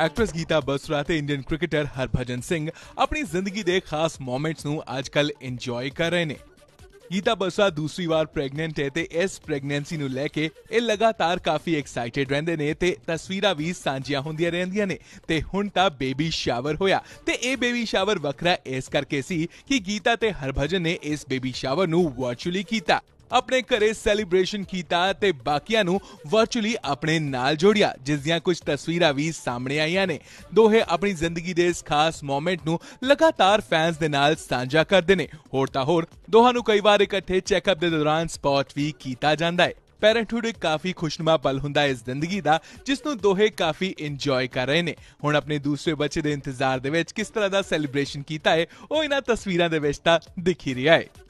actress Gita Basra ਤੇ Indian cricketer Harbhajan Singh ਆਪਣੀ ਜ਼ਿੰਦਗੀ ਦੇ ਖਾਸ ਮੂਮੈਂਟਸ ਨੂੰ ਅੱਜਕੱਲ ਇੰਜੋਏ ਕਰ ਰਹੇ ਨੇ ਗੀਤਾ ਬਸਰਾ ਦੂਸਰੀ ਵਾਰ ਪ੍ਰੈਗਨੈਂਟ ਹੈ ਤੇ ਇਸ ਪ੍ਰੈਗਨੈਂਸੀ ਨੂੰ ਲੈ ਕੇ ਇਹ ਲਗਾਤਾਰ ਕਾਫੀ ਐਕਸਾਈਟਿਡ ਰਹਿੰਦੇ ਨੇ ਤੇ ਤਸਵੀਰਾਂ ਵੀ ਸਾਂਝੀਆਂ ਹੁੰਦੀਆਂ ਰਹਿੰਦੀਆਂ ਨੇ ਤੇ ਹੁਣ ਤਾਂ ਬੇਬੀ ਸ਼ਾਵਰ ਹੋਇਆ ਤੇ ਇਹ ਬੇਬੀ ਸ਼ਾਵਰ ਵੱਖਰਾ ਇਸ ਕਰਕੇ ਸੀ ਕਿ ਗੀਤਾ ਤੇ ਹਰਭਜਨ ਨੇ ਇਸ ਬੇਬੀ ਸ਼ਾਵਰ ਨੂੰ ਵਰਚੁਅਲੀ ਕੀਤਾ ਆਪਣੇ ਘਰੇ ਸੈਲੀਬ੍ਰੇਸ਼ਨ ਕੀਤਾ ਤੇ ਬਾਕੀਆਂ ਨੂੰ ਵਰਚੁਅਲੀ ਆਪਣੇ ਨਾਲ ਜੋੜਿਆ ਜਿਸ ਦੀਆਂ ਕੁਝ ਤਸਵੀਰਾਂ ਵੀ ਸਾਹਮਣੇ ਆਈਆਂ ਨੇ ਦੋਹੇ ਆਪਣੀ ਜ਼ਿੰਦਗੀ ਦੇ ਇਸ ਖਾਸ ਮੂਮੈਂਟ ਨੂੰ ਲਗਾਤਾਰ ਫੈਨਸ ਦੇ ਨਾਲ ਸਾਂਝਾ ਕਰਦੇ ਨੇ ਹੋਰ ਤਾਂ ਹੋਰ ਦੋਹਾਂ ਨੂੰ ਕਈ ਵਾਰ ਇਕੱਠੇ ਚੈੱਕਅਪ ਦੇ ਦੌਰਾਨ ਸਪੌਟ ਵੀ ਕੀਤਾ ਜਾਂਦਾ ਹੈ ਪੈਰੈਂਟਹੁੱਡ ਇੱਕ ਕਾਫੀ ਖੁਸ਼ਨੁਮਾ ਪਲ ਹੁੰਦਾ ਹੈ ਇਸ ਜ਼ਿੰਦਗੀ ਦਾ ਜਿਸ ਨੂੰ ਦੋਹੇ ਕਾਫੀ ਇੰਜੋਏ ਕਰ ਰਹੇ ਨੇ ਹੁਣ ਆਪਣੇ ਦੂਸਰੇ ਬੱਚੇ ਦੇ ਇੰਤਜ਼ਾਰ ਦੇ ਵਿੱਚ ਕਿਸ ਤਰ੍ਹਾਂ ਦਾ ਸੈਲੀਬ੍ਰੇਸ਼ਨ ਕੀਤਾ ਹੈ ਉਹ ਇਹਨਾਂ ਤਸਵੀਰਾਂ ਦੇ ਵਿੱਚ ਤਾਂ ਦਿਖ ਹੀ ਰਿਹਾ ਹੈ